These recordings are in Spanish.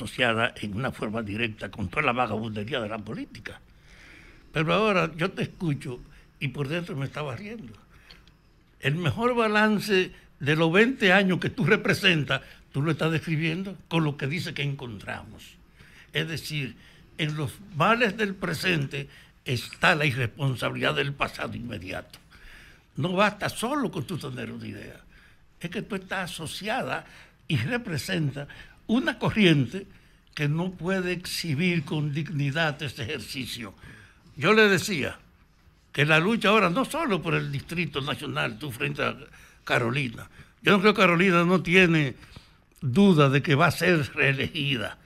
asociada en una forma directa con toda la vagabundería de la política. Pero ahora yo te escucho y por dentro me estaba riendo. El mejor balance de los 20 años que tú representas, tú lo estás describiendo con lo que dice que encontramos. Es decir, en los males del presente está la irresponsabilidad del pasado inmediato. No basta solo con tu tener una idea, es que tú estás asociada y representas una corriente que no puede exhibir con dignidad este ejercicio. Yo le decía que la lucha ahora no solo por el Distrito Nacional, tú frente a Carolina. Yo no creo que Carolina no tiene duda de que va a ser reelegida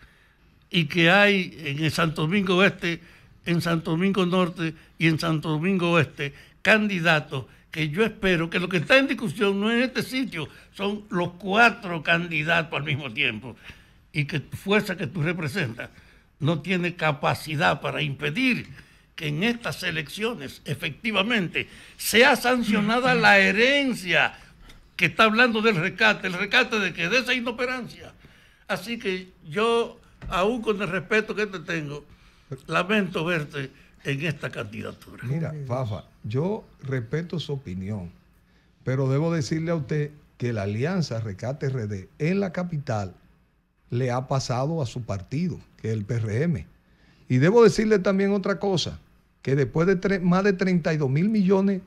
y que hay en el Santo Domingo Oeste, en Santo Domingo Norte y en Santo Domingo Oeste candidatos que yo espero que lo que está en discusión no es este sitio, son los cuatro candidatos al mismo tiempo y que fuerza que tú representas no tiene capacidad para impedir que en estas elecciones efectivamente sea sancionada la herencia que está hablando del rescate, el rescate de que de esa inoperancia. Así que yo, aún con el respeto que te tengo, lamento verte en esta candidatura. Mira, Fafa, yo respeto su opinión, pero debo decirle a usted que la alianza Recate RD en la capital le ha pasado a su partido, que es el PRM. Y debo decirle también otra cosa, que después de más de 32 mil millones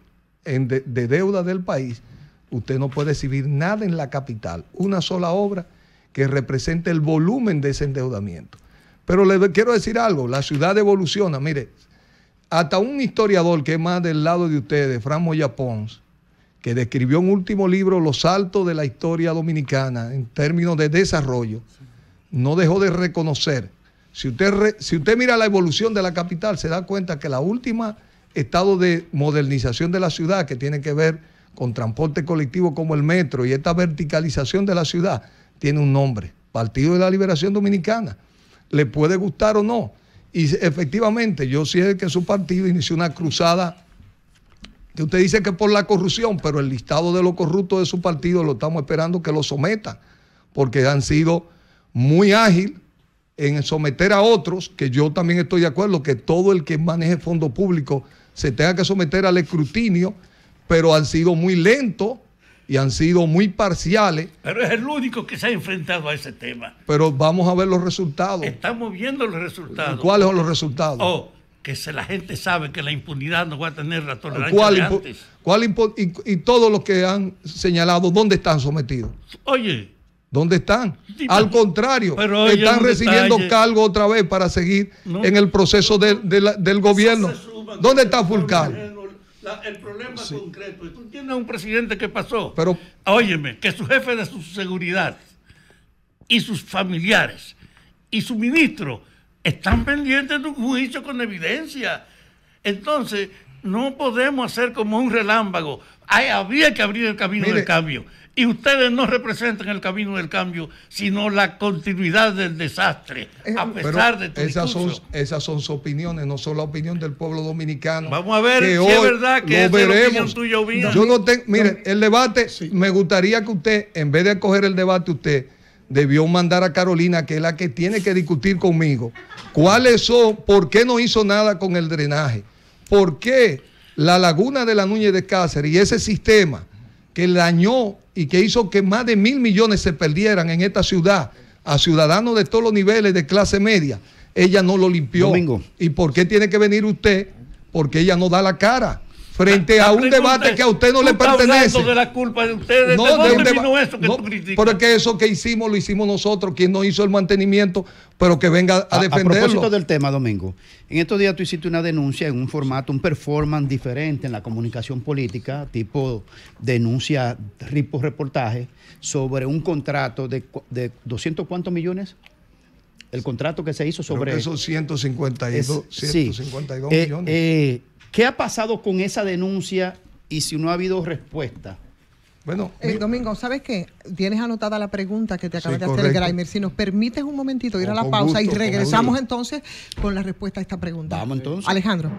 de, deuda del país, usted no puede exhibir nada en la capital, una sola obra que represente el volumen de ese endeudamiento. Pero le quiero decir algo, la ciudad evoluciona, mire, hasta un historiador que es más del lado de ustedes, Fran Moya Pons, que describió un último libro, Los saltos de la historia dominicana, en términos de desarrollo, no dejó de reconocer. Si usted, si usted mira la evolución de la capital, se da cuenta que la última estado de modernización de la ciudad, que tiene que ver con transporte colectivo como el metro y esta verticalización de la ciudad, tiene un nombre, Partido de la Liberación Dominicana. Le puede gustar o no, y efectivamente, yo sé que su partido inició una cruzada que usted dice que por la corrupción, pero el listado de lo corrupto de su partido lo estamos esperando que lo sometan, porque han sido muy ágil en someter a otros, que yo también estoy de acuerdo que todo el que maneje fondos públicos se tenga que someter al escrutinio, pero han sido muy lentos y han sido muy parciales. Pero es el único que se ha enfrentado a ese tema. Pero vamos a ver los resultados. Estamos viendo los resultados. ¿Cuáles son los resultados? Oh, que se, la gente sabe que la impunidad no va a tener la tolerancia ¿Cuál de ¿cuál y, y, todos los que han señalado, ¿dónde están sometidos? Oye. ¿Dónde están? Al contrario, están recibiendo cargo otra vez para seguir en el proceso del gobierno. ¿Dónde está Fulcar? el problema concreto. es tú entiendes a un presidente que pasó. Pero, Óyeme, que su jefe de su seguridad y sus familiares y su ministro están pendientes de un juicio con evidencia. Entonces, no podemos hacer como un relámpago. Hay, había que abrir el camino del cambio. Y ustedes no representan el camino del cambio, sino la continuidad del desastre, eh, a pesar de todo esas son, esas son sus opiniones, no son la opinión del pueblo dominicano. Vamos a ver si es verdad que veremos. Yo no mire, el debate, me gustaría que usted, en vez de acoger el debate, usted debió mandar a Carolina, que es la que tiene que discutir conmigo, cuáles son, por qué no hizo nada con el drenaje ¿Por qué la laguna de la Núñez de Cáceres y ese sistema que dañó y que hizo que más de mil millones se perdieran en esta ciudad a ciudadanos de todos los niveles de clase media, ella no lo limpió? ¿Y por qué tiene que venir usted? Porque ella no da la cara frente a un debate que a usted no le pertenece. de la culpa de ustedes. No, ¿De dónde vino eso que tú criticas? Porque eso que hicimos lo hicimos nosotros, quien no hizo el mantenimiento, pero que venga a, defenderlo. A propósito del tema, Domingo, en estos días tú hiciste una denuncia en un formato, un performance diferente en la comunicación política, tipo denuncia, ripos, reportaje, sobre un contrato de, de 200 cuántos millones? el contrato que se hizo sobre... Creo esos 152, millones. Eh, ¿Qué ha pasado con esa denuncia y si no ha habido respuesta? Bueno, eh, Domingo, ¿sabes qué? Tienes anotada la pregunta que te acabas de hacer, el Grimer. Si nos permites un momentito ir a la pausa y regresamos entonces con la respuesta a esta pregunta. Vamos entonces. Alejandro.